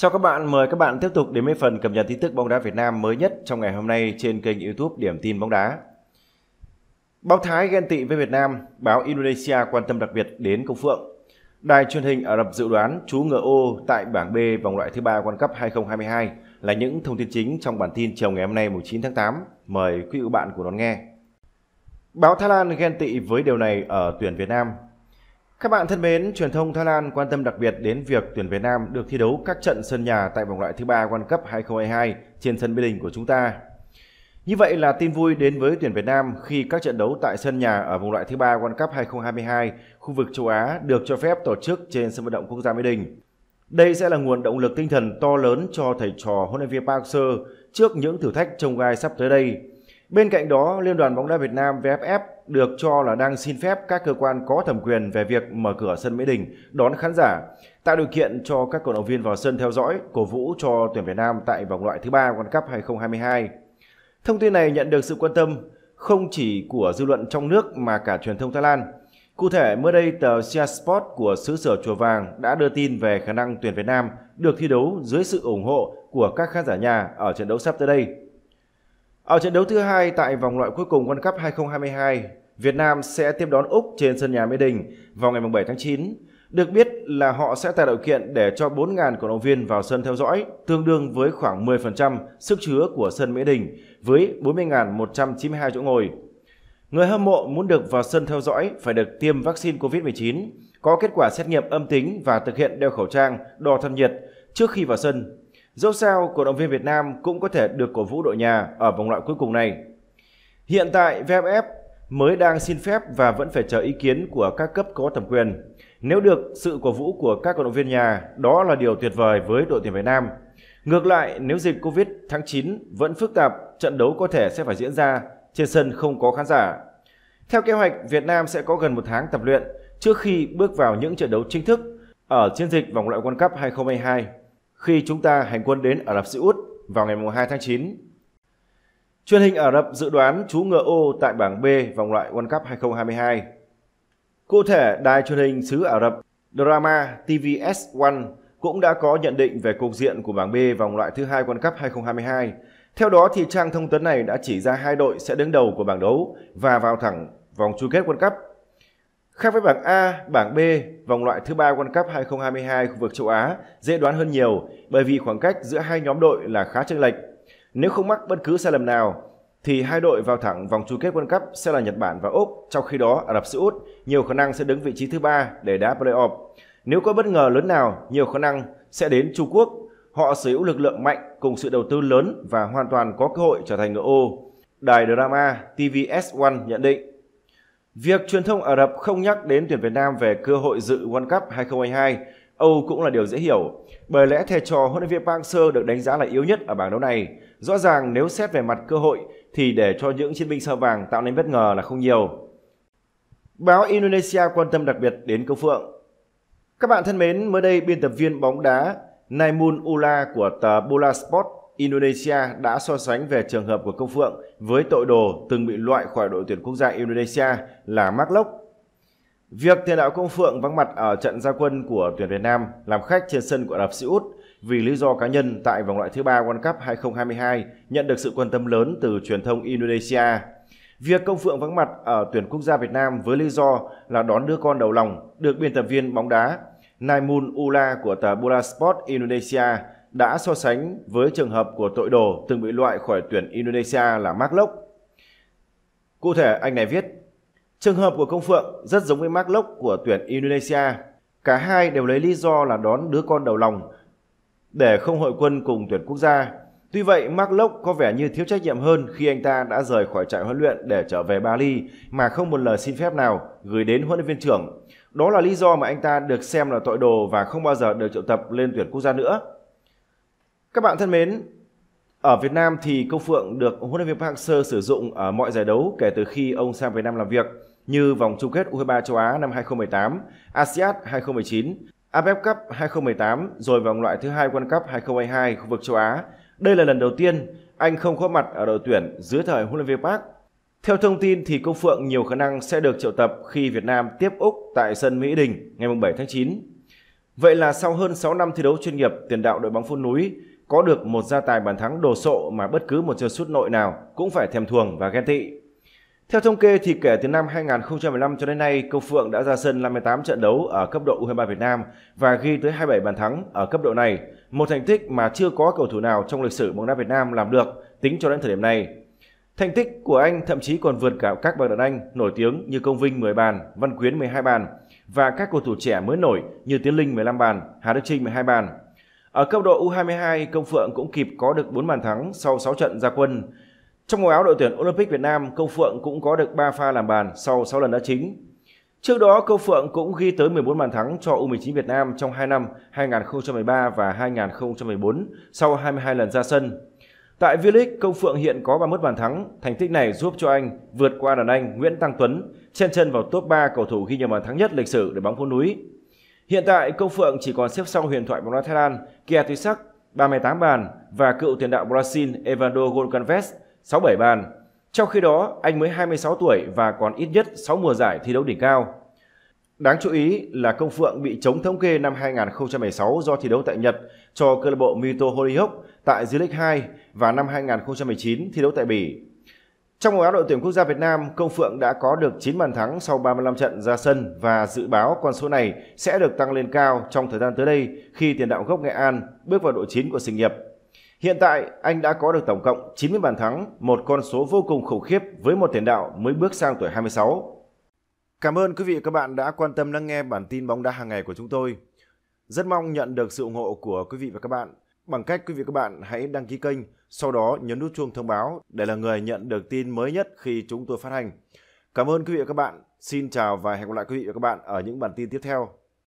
Chào các bạn, mời các bạn tiếp tục đến với phần cập nhật tin tức bóng đá Việt Nam mới nhất trong ngày hôm nay trên kênh YouTube Điểm tin bóng đá. Báo Thái ghen tị với Việt Nam, báo Indonesia quan tâm đặc biệt đến Công Phượng. Đài truyền hình Ả Rập dự đoán chú ngựa ô tại bảng B vòng loại thứ ba World Cup 2022 là những thông tin chính trong bản tin chiều ngày hôm nay 9 tháng 8. Mời quý vị bạn cùng đón nghe. Báo Thái Lan ghen tị với điều này ở tuyển Việt Nam các bạn thân mến, truyền thông Thái Lan quan tâm đặc biệt đến việc tuyển Việt Nam được thi đấu các trận sân nhà tại vòng loại thứ ba World Cup 2022 trên sân Mỹ Đình của chúng ta. Như vậy là tin vui đến với tuyển Việt Nam khi các trận đấu tại sân nhà ở vòng loại thứ ba World Cup 2022 khu vực châu Á được cho phép tổ chức trên sân vận động quốc gia Mỹ Đình. Đây sẽ là nguồn động lực tinh thần to lớn cho thầy trò huấn luyện viên Park seo trước những thử thách trong gai sắp tới đây Bên cạnh đó, Liên đoàn bóng đá Việt Nam VFF được cho là đang xin phép các cơ quan có thẩm quyền về việc mở cửa sân Mỹ Đình đón khán giả, tạo điều kiện cho các cổ động viên vào sân theo dõi, cổ vũ cho tuyển Việt Nam tại vòng loại thứ ba World Cup 2022. Thông tin này nhận được sự quan tâm không chỉ của dư luận trong nước mà cả truyền thông Thái Lan. Cụ thể, mới đây tờ Sia Sport của xứ sở Chùa Vàng đã đưa tin về khả năng tuyển Việt Nam được thi đấu dưới sự ủng hộ của các khán giả nhà ở trận đấu sắp tới đây. Ở trận đấu thứ hai tại vòng loại cuối cùng World Cup 2022, Việt Nam sẽ tiếp đón Úc trên sân nhà Mỹ Đình vào ngày 7 tháng 9. Được biết là họ sẽ tạo điều kiện để cho 4.000 cổ động viên vào sân theo dõi, tương đương với khoảng 10% sức chứa của sân Mỹ Đình với 40.192 chỗ ngồi. Người hâm mộ muốn được vào sân theo dõi phải được tiêm vaccine COVID-19, có kết quả xét nghiệm âm tính và thực hiện đeo khẩu trang, đo thân nhiệt trước khi vào sân Dẫu sao, cổ động viên Việt Nam cũng có thể được cổ vũ đội nhà ở vòng loại cuối cùng này. Hiện tại, VFF mới đang xin phép và vẫn phải chờ ý kiến của các cấp có thẩm quyền. Nếu được sự cổ vũ của các cổ động viên nhà, đó là điều tuyệt vời với đội tuyển Việt Nam. Ngược lại, nếu dịch Covid tháng 9 vẫn phức tạp, trận đấu có thể sẽ phải diễn ra trên sân không có khán giả. Theo kế hoạch, Việt Nam sẽ có gần một tháng tập luyện trước khi bước vào những trận đấu chính thức ở chiến dịch vòng loại World Cup 2022 khi chúng ta hành quân đến Ả Rập Xê Út vào ngày 2 tháng 9. Truyền hình Ả Rập dự đoán chú ngựa ô tại bảng B vòng loại World Cup 2022. Cụ thể, đài truyền hình xứ Ả Rập Drama TVS1 cũng đã có nhận định về cục diện của bảng B vòng loại thứ hai World Cup 2022. Theo đó thì trang thông tấn này đã chỉ ra hai đội sẽ đứng đầu của bảng đấu và vào thẳng vòng chung kết World Cup Khác với bảng A, bảng B, vòng loại thứ ba World Cup 2022 khu vực châu Á dễ đoán hơn nhiều bởi vì khoảng cách giữa hai nhóm đội là khá chênh lệch. Nếu không mắc bất cứ sai lầm nào thì hai đội vào thẳng vòng chung kết World Cup sẽ là Nhật Bản và Úc, trong khi đó Ả Rập Xê Út nhiều khả năng sẽ đứng vị trí thứ ba để đá playoff. Nếu có bất ngờ lớn nào, nhiều khả năng sẽ đến Trung Quốc. Họ sở hữu lực lượng mạnh cùng sự đầu tư lớn và hoàn toàn có cơ hội trở thành ngựa ô. Đài Drama TVS1 nhận định Việc truyền thông Ả Rập không nhắc đến tuyển Việt Nam về cơ hội dự World Cup 2022 Âu cũng là điều dễ hiểu, bởi lẽ thầy trò huấn luyện viên Park Seo được đánh giá là yếu nhất ở bảng đấu này. Rõ ràng nếu xét về mặt cơ hội thì để cho những chiến binh sao vàng tạo nên bất ngờ là không nhiều. Báo Indonesia quan tâm đặc biệt đến Câu Phượng. Các bạn thân mến, mới đây biên tập viên bóng đá Naimun Ula của tờ Bola Sport Indonesia đã so sánh về trường hợp của Công Phượng với tội đồ từng bị loại khỏi đội tuyển quốc gia Indonesia là Mark Locke. Việc tiền đạo Công Phượng vắng mặt ở trận gia quân của tuyển Việt Nam làm khách trên sân của Đập Rập Xê Út vì lý do cá nhân tại vòng loại thứ ba World Cup 2022 nhận được sự quan tâm lớn từ truyền thông Indonesia. Việc Công Phượng vắng mặt ở tuyển quốc gia Việt Nam với lý do là đón đứa con đầu lòng được biên tập viên bóng đá Naimun Ula của tờ Bola Sport Indonesia đã so sánh với trường hợp của tội đồ từng bị loại khỏi tuyển Indonesia là Mark Lok. Cụ thể, anh này viết, trường hợp của Công Phượng rất giống với Mark Lok của tuyển Indonesia. Cả hai đều lấy lý do là đón đứa con đầu lòng để không hội quân cùng tuyển quốc gia. Tuy vậy, Mark Lok có vẻ như thiếu trách nhiệm hơn khi anh ta đã rời khỏi trại huấn luyện để trở về Bali mà không một lời xin phép nào gửi đến huấn luyện viên trưởng. Đó là lý do mà anh ta được xem là tội đồ và không bao giờ được triệu tập lên tuyển quốc gia nữa. Các bạn thân mến, ở Việt Nam thì Công Phượng được huấn luyện viên Park Hang-seo sử dụng ở à, mọi giải đấu kể từ khi ông sang Việt Nam làm việc như vòng chung kết U23 châu Á năm 2018, ASEAN 2019, AFF Cup 2018 rồi vòng loại thứ hai World Cup 2022 khu vực châu Á. Đây là lần đầu tiên anh không có mặt ở đội tuyển dưới thời huấn luyện viên Park. Theo thông tin thì Công Phượng nhiều khả năng sẽ được triệu tập khi Việt Nam tiếp Úc tại sân Mỹ Đình ngày 7 tháng 9. Vậy là sau hơn 6 năm thi đấu chuyên nghiệp tiền đạo đội bóng phun núi, có được một gia tài bàn thắng đồ sộ mà bất cứ một chân sút nội nào cũng phải thèm thuồng và ghen tị. Theo thống kê thì kể từ năm 2015 cho đến nay, Công Phượng đã ra sân 58 trận đấu ở cấp độ U23 Việt Nam và ghi tới 27 bàn thắng ở cấp độ này, một thành tích mà chưa có cầu thủ nào trong lịch sử bóng đá Việt Nam làm được tính cho đến thời điểm này. Thành tích của anh thậm chí còn vượt cả các bậc đàn anh nổi tiếng như Công Vinh 10 bàn, Văn Quyến 12 bàn và các cầu thủ trẻ mới nổi như Tiến Linh 15 bàn, Hà Đức Trinh 12 bàn. Ở cấp độ U22, Công Phượng cũng kịp có được 4 bàn thắng sau 6 trận ra quân. Trong màu áo đội tuyển Olympic Việt Nam, Công Phượng cũng có được 3 pha làm bàn sau 6 lần đá chính. Trước đó, Công Phượng cũng ghi tới 14 bàn thắng cho U19 Việt Nam trong 2 năm 2013 và 2014 sau 22 lần ra sân. Tại V-League, Công Phượng hiện có 31 bàn thắng. Thành tích này giúp cho anh vượt qua đàn anh Nguyễn Tăng Tuấn, chen chân vào top 3 cầu thủ ghi nhiều bàn thắng nhất lịch sử để bóng phố núi. Hiện tại, Công Phượng chỉ còn xếp sau huyền thoại bóng đá Thái Lan sắc 38 bàn và cựu tiền đạo Brazil Evandro Goncalves 67 bàn. Trong khi đó, anh mới 26 tuổi và còn ít nhất 6 mùa giải thi đấu đỉnh cao. Đáng chú ý là Công Phượng bị chống thống kê năm 2016 do thi đấu tại Nhật cho câu lạc bộ Mito Holyoke tại J-League 2 và năm 2019 thi đấu tại Bỉ. Trong màu áo đội tuyển quốc gia Việt Nam, Công Phượng đã có được 9 bàn thắng sau 35 trận ra sân và dự báo con số này sẽ được tăng lên cao trong thời gian tới đây khi tiền đạo gốc Nghệ An bước vào đội 9 của sự nghiệp. Hiện tại, anh đã có được tổng cộng 90 bàn thắng, một con số vô cùng khủng khiếp với một tiền đạo mới bước sang tuổi 26. Cảm ơn quý vị và các bạn đã quan tâm lắng nghe bản tin bóng đá hàng ngày của chúng tôi. Rất mong nhận được sự ủng hộ của quý vị và các bạn bằng cách quý vị các bạn hãy đăng ký kênh, sau đó nhấn nút chuông thông báo để là người nhận được tin mới nhất khi chúng tôi phát hành. Cảm ơn quý vị và các bạn. Xin chào và hẹn gặp lại quý vị và các bạn ở những bản tin tiếp theo.